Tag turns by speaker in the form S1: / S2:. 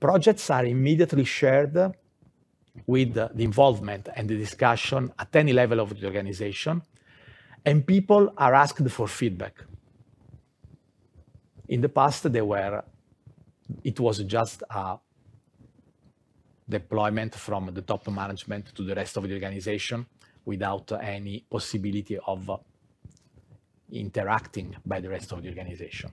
S1: Projects are immediately shared
S2: with the involvement and the discussion at any level of the organization, and people are asked for feedback. In the past, they were, it was just a deployment from the top management to the rest of the organization without any possibility of interacting by the rest of the organization.